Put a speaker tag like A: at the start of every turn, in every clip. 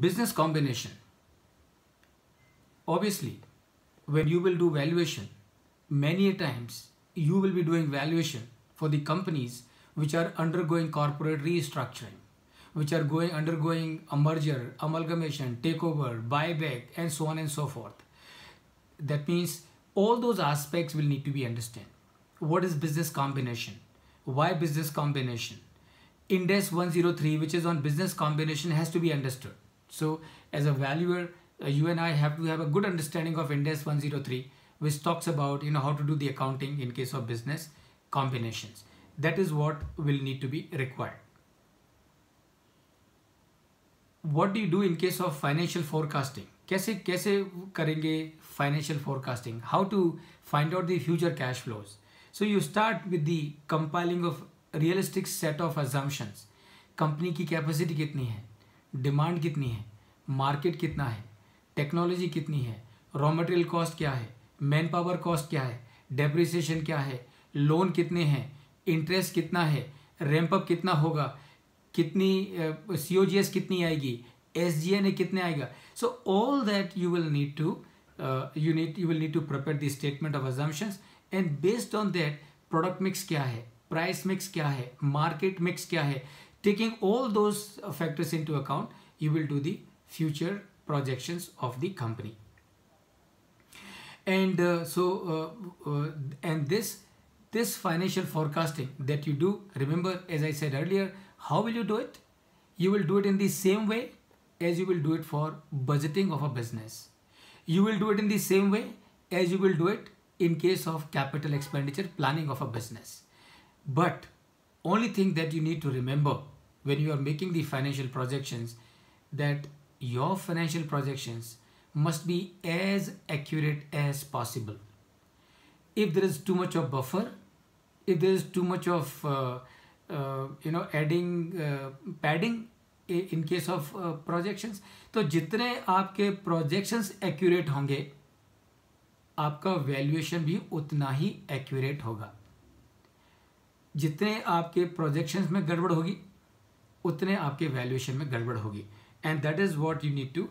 A: business combination obviously when you will do valuation many times you will be doing valuation for the companies which are undergoing corporate restructuring which are going undergoing a merger amalgamation takeover buyback and so on and so forth that means all those aspects will need to be understood what is business combination why business combination index 103 which is on business combination has to be understood so as a valuer, uh, you and I have to have a good understanding of Index 103, which talks about you know how to do the accounting in case of business combinations. That is what will need to be required. What do you do in case of financial forecasting? कैसे कैसे करेंगे financial forecasting? How to find out the future cash flows? So you start with the compiling of realistic set of assumptions. Company की capacity कितनी है demand कितनी है market कितना है टेक्नोलॉजी कितनी है रॉ मटेरियल कॉस्ट क्या है मैन पावर कॉस्ट क्या है डेप्रिसिएशन क्या है लोन कितने हैं इंटरेस्ट कितना है रैंप अप कितना होगा कितनी सी ओ जी एस कितनी आएगी एस जी एन ए कितने आएगा so all that you will need to you need you will need to prepare the statement of assumptions and based on that product mix क्या है प्राइस मिक्स क्या है market mix क्या है Taking all those factors into account, you will do the future projections of the company. And uh, so, uh, uh, and this, this financial forecasting that you do, remember, as I said earlier, how will you do it? You will do it in the same way as you will do it for budgeting of a business. You will do it in the same way as you will do it in case of capital expenditure planning of a business. But only thing that you need to remember when you are making the financial projections that your financial projections must be as accurate as possible. If there is too much of buffer, if there is too much of uh, uh, you know adding uh, padding in case of uh, projections तो जितने आपके projections accurate होंगे आपका valuation भी उतना ही accurate होगा जितने आपके projections में गड़बड़ होगी उतने आपके वैल्यूएशन में गड़बड़ होगी and that is what you need to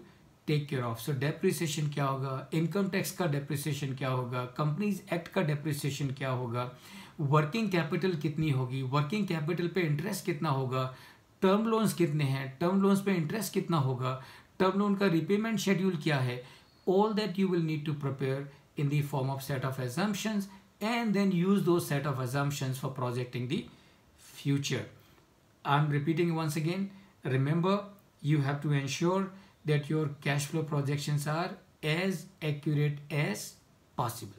A: take care of so depreciation क्या होगा इनकम टैक्स का डेप्रिसिएशन क्या होगा कंपनीज एक्ट का डेप्रिसिएशन क्या होगा वर्किंग कैपिटल कितनी होगी वर्किंग कैपिटल पे इंटरेस्ट कितना होगा टर्म लोन्स कितने हैं टर्म लोन्स पे इंटरेस्ट कितना होगा टर्म लोन का रिपेमेंट शेड्यूल क्या है all that you will need to prepare in the form of set of assumptions and then use those set of assumptions for projecting the future I'm repeating once again, remember you have to ensure that your cash flow projections are as accurate as possible.